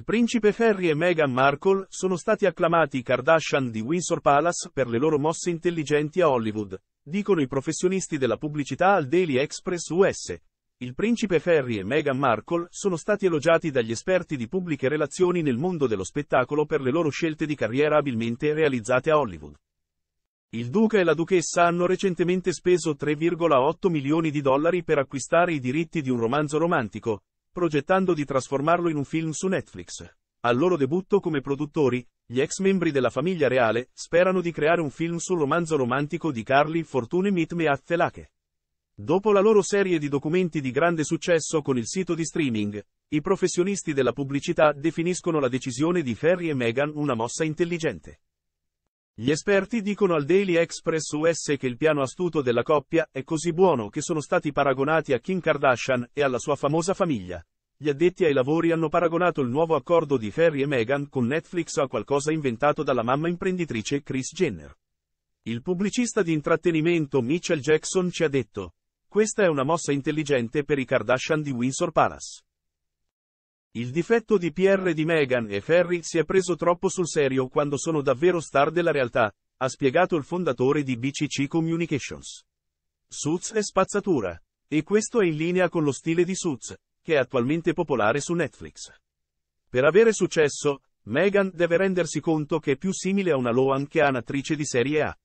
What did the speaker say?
Il principe Ferry e Meghan Markle sono stati acclamati Kardashian di Windsor Palace per le loro mosse intelligenti a Hollywood, dicono i professionisti della pubblicità al Daily Express US. Il principe Ferry e Meghan Markle sono stati elogiati dagli esperti di pubbliche relazioni nel mondo dello spettacolo per le loro scelte di carriera abilmente realizzate a Hollywood. Il duca e la duchessa hanno recentemente speso 3,8 milioni di dollari per acquistare i diritti di un romanzo romantico, progettando di trasformarlo in un film su Netflix. Al loro debutto come produttori, gli ex membri della famiglia reale sperano di creare un film sul romanzo romantico di Carly Fortune Mit Meat Telake. Dopo la loro serie di documenti di grande successo con il sito di streaming, i professionisti della pubblicità definiscono la decisione di Ferry e Meghan una mossa intelligente. Gli esperti dicono al Daily Express US che il piano astuto della coppia è così buono che sono stati paragonati a Kim Kardashian e alla sua famosa famiglia. Gli addetti ai lavori hanno paragonato il nuovo accordo di Harry e Meghan con Netflix a qualcosa inventato dalla mamma imprenditrice Chris Jenner. Il pubblicista di intrattenimento Mitchell Jackson ci ha detto, questa è una mossa intelligente per i Kardashian di Windsor Palace. Il difetto di PR di Meghan e Ferry si è preso troppo sul serio quando sono davvero star della realtà, ha spiegato il fondatore di BCC Communications. Suits è spazzatura. E questo è in linea con lo stile di Suits, che è attualmente popolare su Netflix. Per avere successo, Meghan deve rendersi conto che è più simile a una Loan che a un'attrice di serie A.